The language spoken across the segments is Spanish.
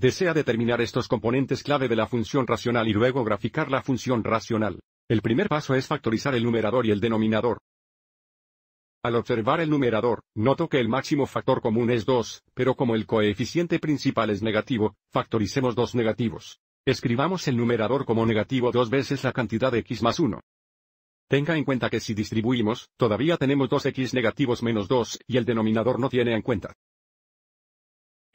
Desea determinar estos componentes clave de la función racional y luego graficar la función racional. El primer paso es factorizar el numerador y el denominador. Al observar el numerador, noto que el máximo factor común es 2, pero como el coeficiente principal es negativo, factoricemos dos negativos. Escribamos el numerador como negativo dos veces la cantidad de x más 1. Tenga en cuenta que si distribuimos, todavía tenemos dos x negativos menos 2, y el denominador no tiene en cuenta.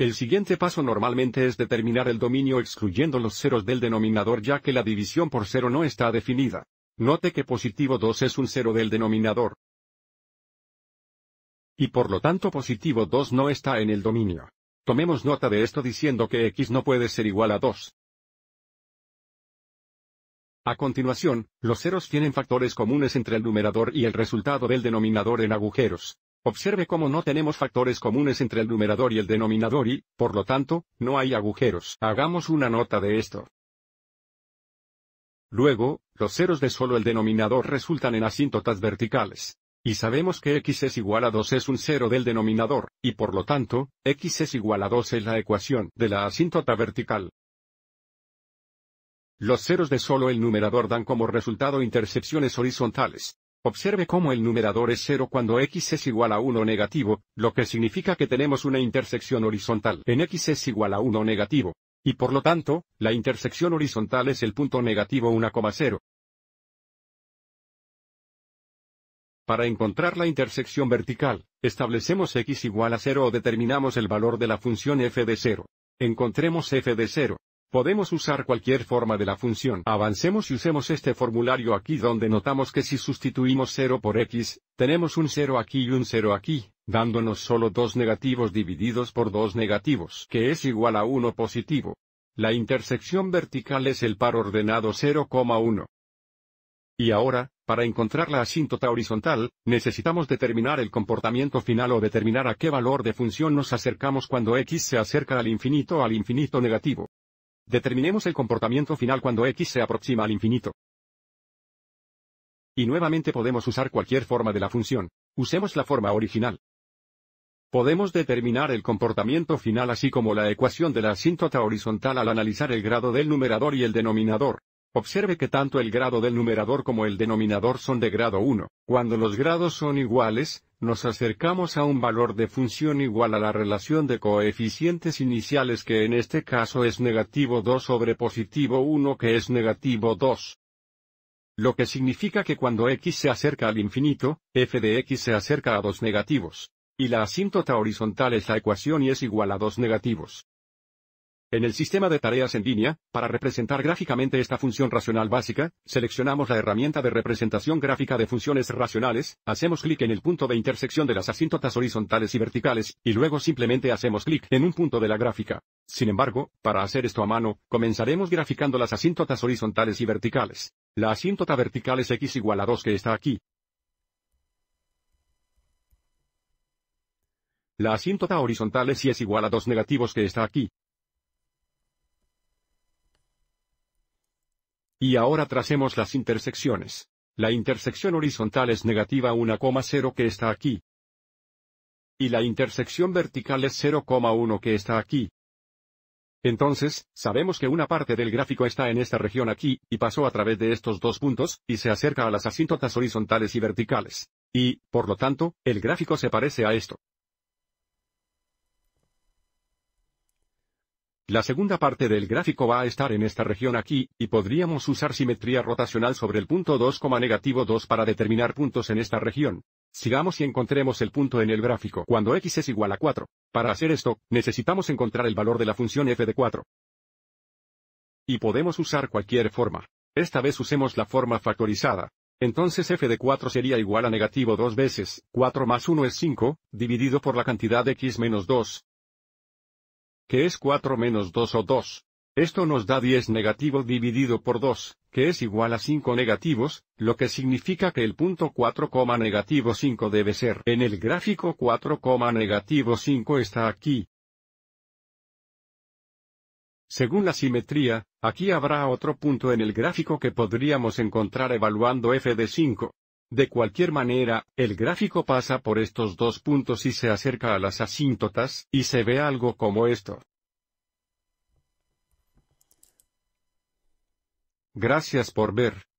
El siguiente paso normalmente es determinar el dominio excluyendo los ceros del denominador ya que la división por cero no está definida. Note que positivo 2 es un cero del denominador. Y por lo tanto positivo 2 no está en el dominio. Tomemos nota de esto diciendo que x no puede ser igual a 2. A continuación, los ceros tienen factores comunes entre el numerador y el resultado del denominador en agujeros. Observe cómo no tenemos factores comunes entre el numerador y el denominador y, por lo tanto, no hay agujeros. Hagamos una nota de esto. Luego, los ceros de solo el denominador resultan en asíntotas verticales. Y sabemos que x es igual a 2 es un cero del denominador, y por lo tanto, x es igual a 2 es la ecuación de la asíntota vertical. Los ceros de solo el numerador dan como resultado intersecciones horizontales, Observe cómo el numerador es 0 cuando x es igual a 1 negativo, lo que significa que tenemos una intersección horizontal en x es igual a 1 negativo. Y por lo tanto, la intersección horizontal es el punto negativo 1,0. Para encontrar la intersección vertical, establecemos x igual a 0 o determinamos el valor de la función f de 0. Encontremos f de 0. Podemos usar cualquier forma de la función. Avancemos y usemos este formulario aquí donde notamos que si sustituimos 0 por x, tenemos un 0 aquí y un 0 aquí, dándonos solo dos negativos divididos por dos negativos, que es igual a 1 positivo. La intersección vertical es el par ordenado 0,1. Y ahora, para encontrar la asíntota horizontal, necesitamos determinar el comportamiento final o determinar a qué valor de función nos acercamos cuando x se acerca al infinito al infinito negativo. Determinemos el comportamiento final cuando x se aproxima al infinito. Y nuevamente podemos usar cualquier forma de la función. Usemos la forma original. Podemos determinar el comportamiento final así como la ecuación de la asíntota horizontal al analizar el grado del numerador y el denominador. Observe que tanto el grado del numerador como el denominador son de grado 1. Cuando los grados son iguales, nos acercamos a un valor de función igual a la relación de coeficientes iniciales que en este caso es negativo 2 sobre positivo 1 que es negativo 2. Lo que significa que cuando x se acerca al infinito, f de x se acerca a dos negativos. Y la asíntota horizontal es la ecuación y es igual a dos negativos. En el sistema de tareas en línea, para representar gráficamente esta función racional básica, seleccionamos la herramienta de representación gráfica de funciones racionales, hacemos clic en el punto de intersección de las asíntotas horizontales y verticales, y luego simplemente hacemos clic en un punto de la gráfica. Sin embargo, para hacer esto a mano, comenzaremos graficando las asíntotas horizontales y verticales. La asíntota vertical es x igual a 2 que está aquí, La asíntota horizontal es y es igual a 2 negativos que está aquí. Y ahora tracemos las intersecciones. La intersección horizontal es negativa 1,0 que está aquí. Y la intersección vertical es 0,1 que está aquí. Entonces, sabemos que una parte del gráfico está en esta región aquí, y pasó a través de estos dos puntos, y se acerca a las asíntotas horizontales y verticales. Y, por lo tanto, el gráfico se parece a esto. La segunda parte del gráfico va a estar en esta región aquí, y podríamos usar simetría rotacional sobre el punto 2, negativo 2 para determinar puntos en esta región. Sigamos y encontremos el punto en el gráfico cuando x es igual a 4. Para hacer esto, necesitamos encontrar el valor de la función f de 4. Y podemos usar cualquier forma. Esta vez usemos la forma factorizada. Entonces f de 4 sería igual a negativo 2 veces, 4 más 1 es 5, dividido por la cantidad de x menos 2, que es 4 menos 2 o 2. Esto nos da 10 negativo dividido por 2, que es igual a 5 negativos, lo que significa que el punto 4, negativo 5 debe ser en el gráfico 4, negativo 5 está aquí. Según la simetría, aquí habrá otro punto en el gráfico que podríamos encontrar evaluando f de 5. De cualquier manera, el gráfico pasa por estos dos puntos y se acerca a las asíntotas, y se ve algo como esto. Gracias por ver.